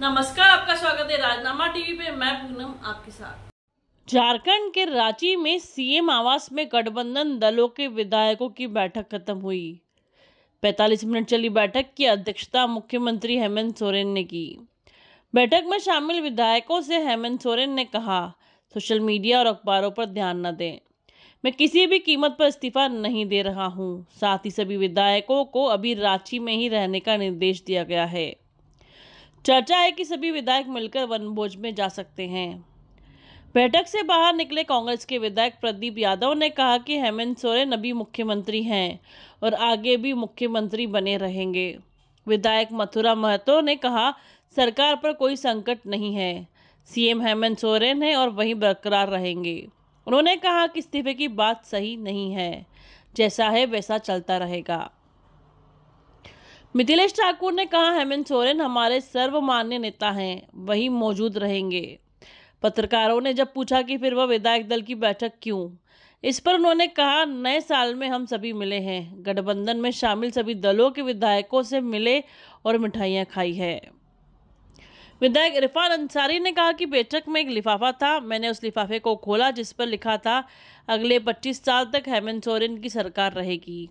नमस्कार आपका स्वागत है राजनामा टीवी पे मैं पूनम आपके साथ झारखंड के रांची में सीएम आवास में गठबंधन दलों के विधायकों की बैठक खत्म हुई 45 मिनट चली बैठक की अध्यक्षता मुख्यमंत्री हेमंत सोरेन ने की बैठक में शामिल विधायकों से हेमंत सोरेन ने कहा सोशल मीडिया और अखबारों पर ध्यान न दें मैं किसी भी कीमत पर इस्तीफा नहीं दे रहा हूं साथ ही सभी विधायकों को अभी रांची में ही रहने का निर्देश दिया गया है चर्चा है कि सभी विधायक मिलकर वनभोज में जा सकते हैं बैठक से बाहर निकले कांग्रेस के विधायक प्रदीप यादव ने कहा कि हेमंत सोरेन अभी मुख्यमंत्री हैं और आगे भी मुख्यमंत्री बने रहेंगे विधायक मथुरा महतो ने कहा सरकार पर कोई संकट नहीं है सीएम हेमंत सोरेन हैं और वहीं बरकरार रहेंगे उन्होंने कहा कि इस्तीफे की बात सही नहीं है जैसा है वैसा चलता रहेगा मिथिलेश ठाकुर ने कहा हेमंत सोरेन हमारे सर्वमान्य नेता हैं वही मौजूद रहेंगे पत्रकारों ने जब पूछा कि फिर वह विधायक दल की बैठक क्यों इस पर उन्होंने कहा नए साल में हम सभी मिले हैं गठबंधन में शामिल सभी दलों के विधायकों से मिले और मिठाइयाँ खाई है विधायक इरफान अंसारी ने कहा कि बैठक में एक लिफाफा था मैंने उस लिफाफे को खोला जिस पर लिखा था अगले 25 साल तक हेमंत सोरेन की सरकार रहेगी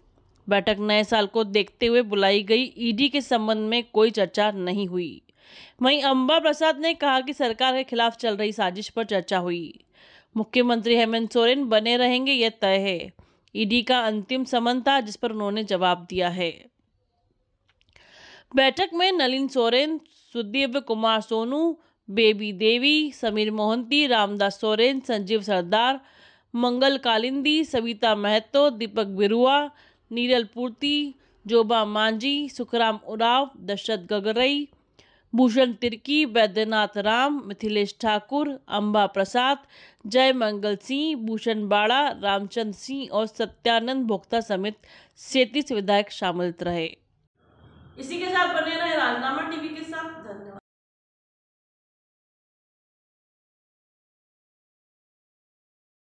बैठक नए साल को देखते हुए बुलाई गई ईडी के संबंध में कोई चर्चा नहीं हुई वहीं अंबा प्रसाद ने कहा कि सरकार के खिलाफ चल रही साजिश पर चर्चा हुई मुख्यमंत्री हेमंत सोरेन बने रहेंगे यह तय है ईडी का अंतिम समन था जिस पर उन्होंने जवाब दिया है बैठक में नलिन सोरेन सुदीप कुमार सोनू बेबी देवी समीर मोहंती रामदास सोरेन संजीव सरदार मंगल कालिंदी सविता महतो दीपक बिरुआ नीरल पूर्ति जोबा मांझी सुखराम उराव दशरथ गगरई भूषण तिर्की वैद्यनाथ राम मिथिलेश ठाकुर अंबा प्रसाद जय मंगल सिंह भूषण बाड़ा रामचंद्र सिंह और सत्यानंद भोक्ता समेत सैंतीस विधायक शामिल रहे इसी के साथ बने रहे राजनामा टीवी के साथ